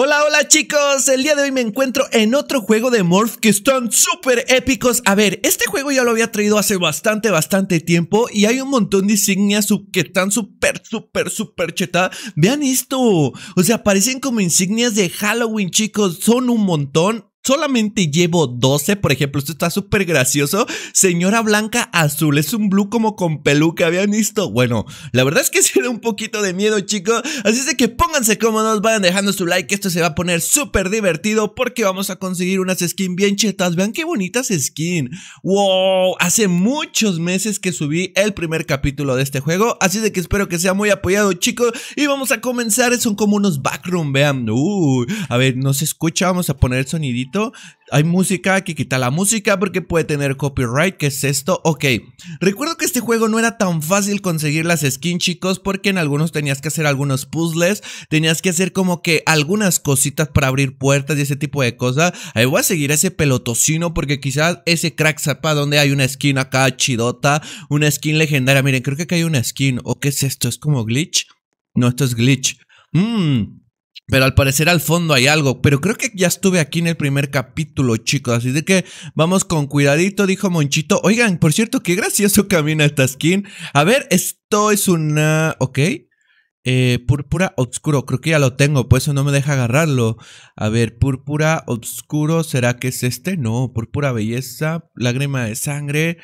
Hola, hola chicos, el día de hoy me encuentro en otro juego de Morph que están súper épicos A ver, este juego ya lo había traído hace bastante, bastante tiempo Y hay un montón de insignias que están súper, súper, súper chetadas Vean esto, o sea, parecen como insignias de Halloween chicos, son un montón solamente llevo 12. Por ejemplo, esto está súper gracioso. Señora Blanca Azul, es un blue como con peluca, ¿habían visto? Bueno, la verdad es que se da un poquito de miedo, chicos. Así es de que pónganse cómodos, vayan dejando su like, esto se va a poner súper divertido porque vamos a conseguir unas skins bien chetas. Vean qué bonitas skins. ¡Wow! Hace muchos meses que subí el primer capítulo de este juego, así de que espero que sea muy apoyado, chicos. Y vamos a comenzar, son como unos backroom, vean. ¡Uy! a ver, no se escucha, vamos a poner el sonidito hay música que quita la música porque puede tener copyright. ¿Qué es esto? Ok. Recuerdo que este juego no era tan fácil conseguir las skins, chicos, porque en algunos tenías que hacer algunos puzzles, tenías que hacer como que algunas cositas para abrir puertas y ese tipo de cosas. Ahí voy a seguir ese pelotocino porque quizás ese crack zappa donde hay una skin acá chidota, una skin legendaria. Miren, creo que aquí hay una skin. ¿O qué es esto? ¿Es como glitch? No, esto es glitch. Mmm. Pero al parecer al fondo hay algo. Pero creo que ya estuve aquí en el primer capítulo, chicos. Así de que vamos con cuidadito, dijo Monchito. Oigan, por cierto, qué gracioso camina esta skin. A ver, esto es una... Ok. Eh, púrpura oscuro. Creo que ya lo tengo, por eso no me deja agarrarlo. A ver, púrpura oscuro. ¿Será que es este? No, púrpura belleza. Lágrima de sangre.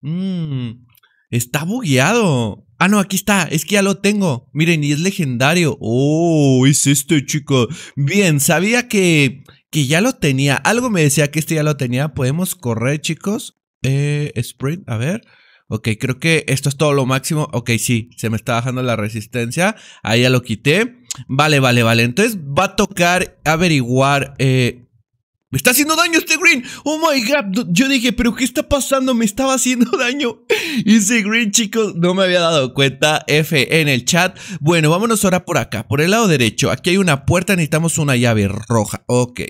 Mmm. Está bugueado. Ah, no, aquí está. Es que ya lo tengo. Miren, y es legendario. Oh, es este, chico. Bien, sabía que, que ya lo tenía. Algo me decía que este ya lo tenía. Podemos correr, chicos. Eh, sprint, a ver. Ok, creo que esto es todo lo máximo. Ok, sí, se me está bajando la resistencia. Ahí ya lo quité. Vale, vale, vale. Entonces va a tocar averiguar eh, me está haciendo daño este Green. Oh my god. Yo dije, pero ¿qué está pasando? Me estaba haciendo daño. Y ese Green, chicos, no me había dado cuenta. F en el chat. Bueno, vámonos ahora por acá. Por el lado derecho. Aquí hay una puerta. Necesitamos una llave roja. Ok.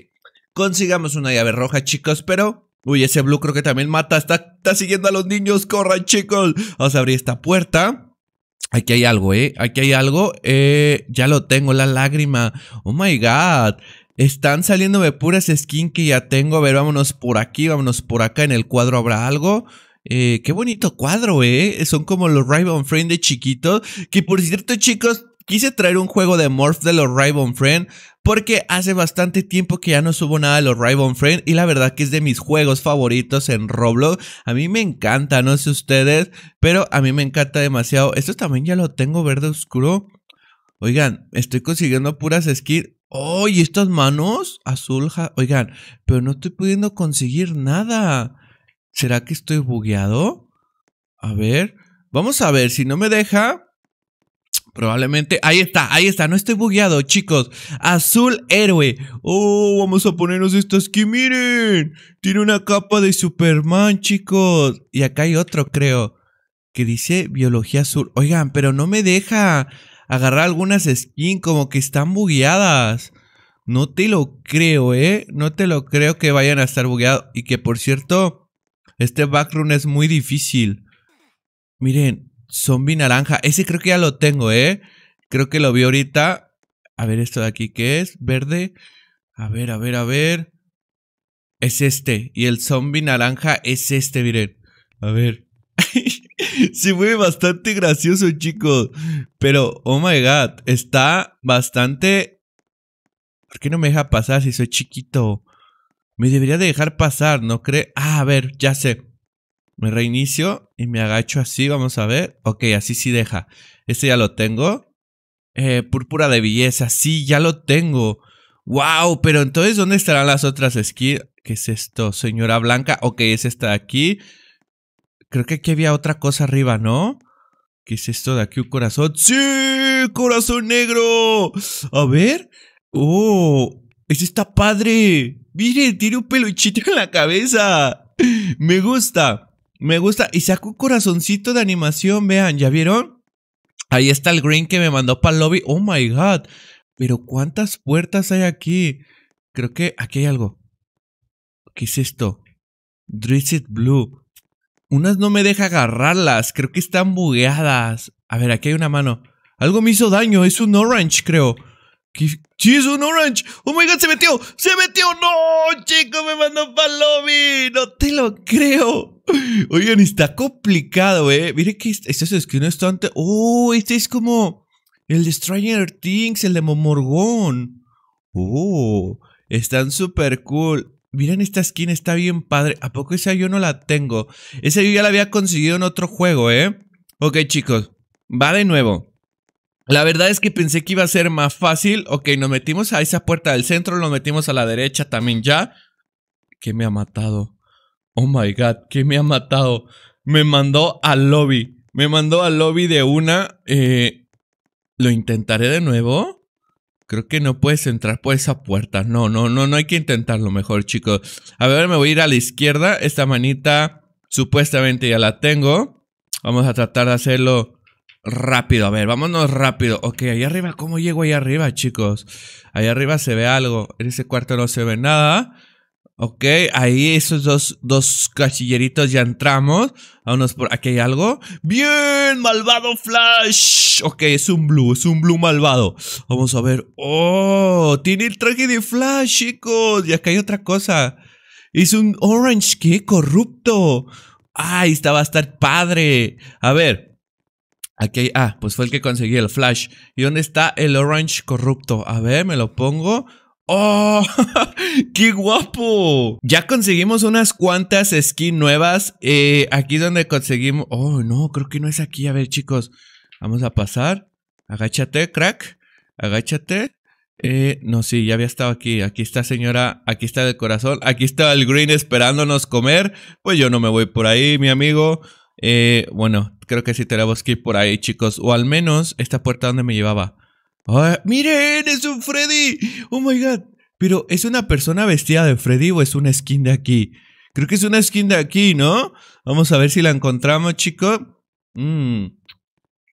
Consigamos una llave roja, chicos, pero... Uy, ese Blue creo que también mata. Está, está siguiendo a los niños. Corran, chicos. Vamos a abrir esta puerta. Aquí hay algo, ¿eh? Aquí hay algo. Eh, ya lo tengo, la lágrima. Oh my god. Están saliéndome puras skin que ya tengo. A ver, vámonos por aquí, vámonos por acá. En el cuadro habrá algo. Eh, qué bonito cuadro, ¿eh? Son como los Rainbow Friend de chiquitos Que por cierto, chicos, quise traer un juego de Morph de los Rainbow Friend. Porque hace bastante tiempo que ya no subo nada de los Rainbow Friend. Y la verdad que es de mis juegos favoritos en Roblox. A mí me encanta, no sé ustedes. Pero a mí me encanta demasiado. Esto también ya lo tengo verde oscuro. Oigan, estoy consiguiendo puras skins ¡Oh, estas manos! Azul, oigan, pero no estoy pudiendo conseguir nada. ¿Será que estoy bugueado? A ver, vamos a ver, si no me deja... Probablemente, ahí está, ahí está, no estoy bugueado, chicos. Azul héroe. Oh, vamos a ponernos estas que miren. Tiene una capa de Superman, chicos. Y acá hay otro, creo, que dice biología azul. Oigan, pero no me deja agarrar algunas skin como que están bugueadas. No te lo creo, ¿eh? No te lo creo que vayan a estar bugueados. Y que por cierto, este background es muy difícil. Miren, zombie naranja. Ese creo que ya lo tengo, ¿eh? Creo que lo vi ahorita. A ver, esto de aquí, ¿qué es? Verde. A ver, a ver, a ver. Es este. Y el zombie naranja es este, miren. A ver. Sí, fue bastante gracioso, chicos. Pero, oh my god, está bastante. ¿Por qué no me deja pasar si soy chiquito? Me debería de dejar pasar, ¿no cree? Ah, a ver, ya sé. Me reinicio y me agacho así, vamos a ver. Ok, así sí deja. Este ya lo tengo. Eh, púrpura de belleza, sí, ya lo tengo. Wow, pero entonces, ¿dónde estarán las otras skins? ¿Qué es esto? Señora Blanca. Ok, es esta aquí. Creo que aquí había otra cosa arriba, ¿no? ¿Qué es esto de aquí? ¿Un corazón? ¡Sí! ¡Corazón negro! A ver. ¡Oh! ¡Ese está padre! ¡Miren! Tiene un peluchito en la cabeza. Me gusta. Me gusta. Y saco un corazoncito de animación. Vean, ¿ya vieron? Ahí está el green que me mandó para el lobby. ¡Oh my god! Pero ¿cuántas puertas hay aquí? Creo que aquí hay algo. ¿Qué es esto? it Blue. Unas no me deja agarrarlas, creo que están bugueadas. A ver, aquí hay una mano. Algo me hizo daño, es un orange, creo. ¡Sí, es un orange! ¡Oh my god, se metió! ¡Se metió! ¡No! ¡Chico, me mandó para lobby! ¡No te lo creo! Oigan, está complicado, eh. Mire que este, es que no es ¡Oh! Este es como el de Stranger Things, el de Momorgón. ¡Oh! Están súper cool miren esta skin, está bien padre. ¿A poco esa yo no la tengo? Esa yo ya la había conseguido en otro juego, ¿eh? Ok, chicos, va de nuevo. La verdad es que pensé que iba a ser más fácil. Ok, nos metimos a esa puerta del centro, nos metimos a la derecha también ya. ¿Qué me ha matado? Oh my god, ¿qué me ha matado? Me mandó al lobby. Me mandó al lobby de una. Eh, ¿Lo intentaré de nuevo? creo que no puedes entrar por esa puerta. No, no, no, no hay que intentarlo mejor, chicos. A ver, me voy a ir a la izquierda. Esta manita supuestamente ya la tengo. Vamos a tratar de hacerlo rápido. A ver, vámonos rápido. Ok, ahí arriba, ¿cómo llego ahí arriba, chicos? Ahí arriba se ve algo. En ese cuarto no se ve nada. Ok, ahí esos dos, dos cachilleritos ya entramos. Vámonos por aquí hay algo. ¡Bien! ¡Malvado Flash! Ok, es un blue, es un blue malvado. Vamos a ver. ¡Oh! Tiene el traje de Flash, chicos. Y acá hay otra cosa. Es un orange, ¿qué? Corrupto. ¡Ay, ah, esta va a estar padre! A ver. Aquí hay, ah, pues fue el que conseguí el Flash. ¿Y dónde está el orange corrupto? A ver, me lo pongo. ¡Oh! ¡Qué guapo! Ya conseguimos unas cuantas skins nuevas. Eh, aquí donde conseguimos... Oh, no, creo que no es aquí. A ver, chicos. Vamos a pasar. Agáchate, crack. Agáchate. Eh, no, sí, ya había estado aquí. Aquí está señora, aquí está el corazón, aquí está el green esperándonos comer. Pues yo no me voy por ahí, mi amigo. Eh, bueno, creo que sí tenemos que ir por ahí, chicos. O al menos esta puerta donde me llevaba. ¡Miren! ¡Es un Freddy! ¡Oh my god! Pero, ¿es una persona vestida de Freddy o es una skin de aquí? Creo que es una skin de aquí, ¿no? Vamos a ver si la encontramos, chico. Mm.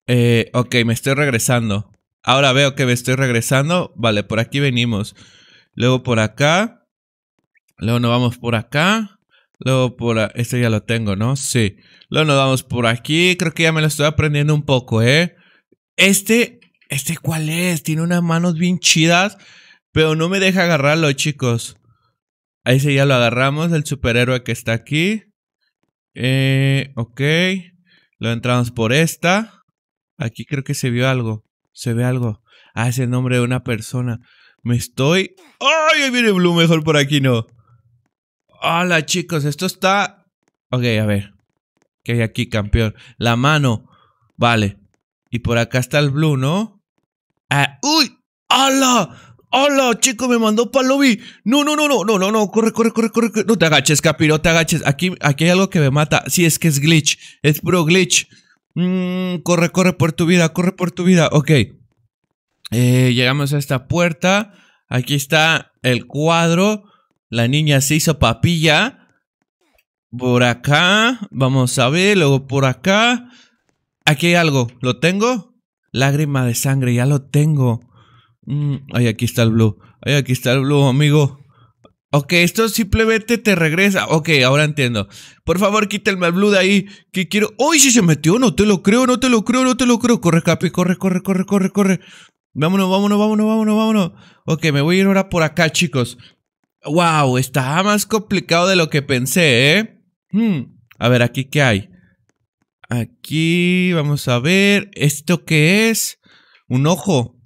Eh, ok, me estoy regresando. Ahora veo que me estoy regresando. Vale, por aquí venimos. Luego por acá. Luego nos vamos por acá. Luego por... Este ya lo tengo, ¿no? Sí. Luego nos vamos por aquí. Creo que ya me lo estoy aprendiendo un poco, ¿eh? Este ¿este cuál es? Tiene unas manos bien chidas, pero no me deja agarrarlo, chicos. Ahí sí ya lo agarramos, el superhéroe que está aquí. Eh, ok. Lo entramos por esta. Aquí creo que se vio algo. Se ve algo. Ah, es el nombre de una persona. Me estoy... ¡Ay! Ahí viene Blue, mejor por aquí no. Hola chicos, esto está... Ok, a ver. ¿Qué hay aquí, campeón? La mano. Vale. Y por acá está el Blue, ¿no? Eh, ¡Uy! ¡Hala! ¡Hala! Chico, me mandó para lobby. No, no, no, no, no, no, no. Corre, corre, corre, corre. No te agaches, Capi, no te agaches. Aquí, aquí hay algo que me mata. Sí, es que es glitch. Es pro glitch. Mm, corre, corre por tu vida, corre por tu vida. Ok. Eh, llegamos a esta puerta. Aquí está el cuadro. La niña se hizo papilla. Por acá. Vamos a ver. Luego por acá. Aquí hay algo. ¿Lo tengo? Lágrima de sangre, ya lo tengo. Mmm, ay, aquí está el blue. Ay, aquí está el blue, amigo. Ok, esto simplemente te regresa. Ok, ahora entiendo. Por favor, quítame el blue de ahí. Que quiero. ¡Uy, si se metió! No te lo creo, no te lo creo, no te lo creo. Corre, Capi, corre, corre, corre, corre, corre. Vámonos, vámonos, vámonos, vámonos, vámonos. Ok, me voy a ir ahora por acá, chicos. Wow, está más complicado de lo que pensé, ¿eh? Hmm, a ver, aquí qué hay. Aquí vamos a ver. ¿Esto qué es? Un ojo.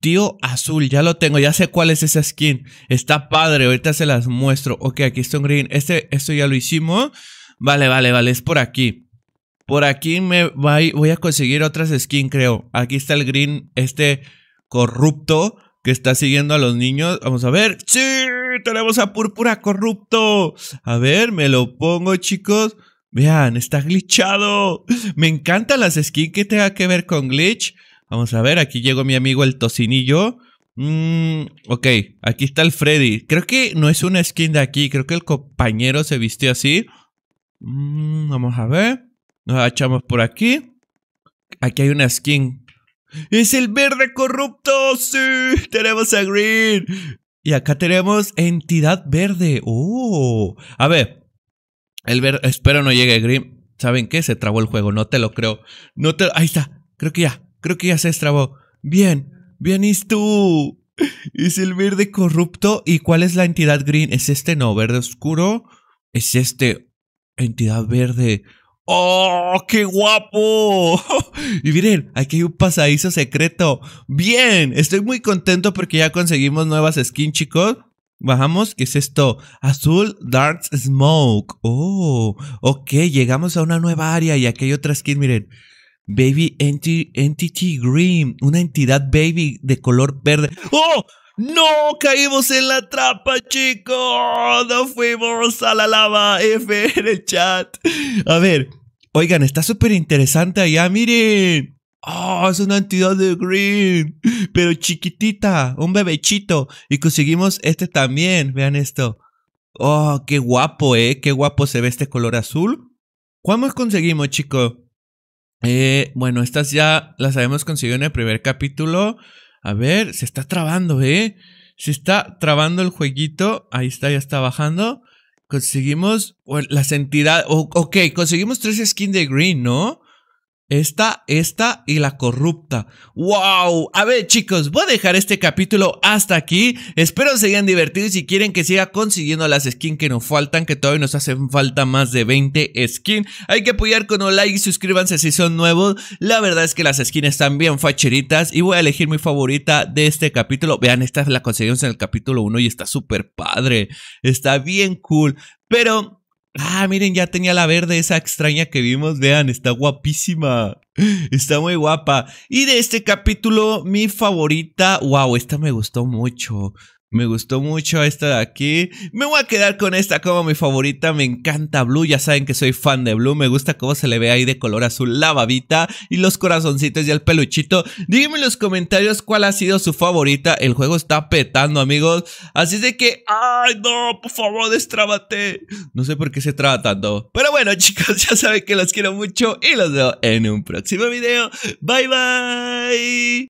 Tío azul, ya lo tengo, ya sé cuál es esa skin. Está padre, ahorita se las muestro. Ok, aquí está un green. Este, esto ya lo hicimos. Vale, vale, vale, es por aquí. Por aquí me voy a conseguir otras skins, creo. Aquí está el green, este corrupto que está siguiendo a los niños. Vamos a ver. ¡Sí! Tenemos a púrpura corrupto. A ver, me lo pongo, chicos. Vean, está glitchado. Me encantan las skins que tenga que ver con glitch. Vamos a ver, aquí llegó mi amigo el tocinillo. Mm, ok, aquí está el Freddy. Creo que no es una skin de aquí. Creo que el compañero se vistió así. Mm, vamos a ver. Nos echamos por aquí. Aquí hay una skin. ¡Es el verde corrupto! ¡Sí! Tenemos a Green. Y acá tenemos entidad verde. ¡Oh! A ver, el espero no llegue green ¿Saben qué? Se trabó el juego, no te lo creo. No te, ahí está, creo que ya, creo que ya se estrabó Bien, bien, es tú? ¿Es el verde corrupto? ¿Y cuál es la entidad green? ¿Es este no, verde oscuro? ¿Es este entidad verde? ¡Oh, qué guapo! y miren, aquí hay un pasadizo secreto. Bien, estoy muy contento porque ya conseguimos nuevas skins, chicos. Bajamos, ¿qué es esto? Azul Dark Smoke. Oh, ok, llegamos a una nueva área y aquí hay otra skin, miren. Baby Entity Green, una entidad baby de color verde. ¡Oh! ¡No! ¡Caímos en la trampa, chicos! ¡No fuimos a la lava! F en el chat. A ver, oigan, está súper interesante allá, miren. Oh, es una entidad de Green, pero chiquitita, un bebechito. Y conseguimos este también, vean esto. Oh, qué guapo, eh, qué guapo se ve este color azul. ¿Cuándo conseguimos, chico? Eh, bueno, estas ya las habíamos conseguido en el primer capítulo. A ver, se está trabando, eh. Se está trabando el jueguito. Ahí está, ya está bajando. Conseguimos las entidades. ok, conseguimos tres skins de Green, ¿no? Esta, esta y la corrupta. ¡Wow! A ver, chicos, voy a dejar este capítulo hasta aquí. Espero se hayan divertido y si quieren que siga consiguiendo las skins que nos faltan, que todavía nos hacen falta más de 20 skins. Hay que apoyar con un like y suscríbanse si son nuevos. La verdad es que las skins están bien facheritas y voy a elegir mi favorita de este capítulo. Vean, esta la conseguimos en el capítulo 1 y está súper padre. Está bien cool. Pero Ah, miren, ya tenía la verde, esa extraña que vimos. Vean, está guapísima. Está muy guapa. Y de este capítulo, mi favorita. Wow, esta me gustó mucho. Me gustó mucho esta de aquí. Me voy a quedar con esta como mi favorita. Me encanta Blue. Ya saben que soy fan de Blue. Me gusta cómo se le ve ahí de color azul la babita y los corazoncitos y el peluchito. Díganme en los comentarios cuál ha sido su favorita. El juego está petando, amigos. Así es de que, ay, no, por favor, destrábate. No sé por qué se trata, tanto. Pero bueno, chicos, ya saben que los quiero mucho y los veo en un próximo video. Bye, bye.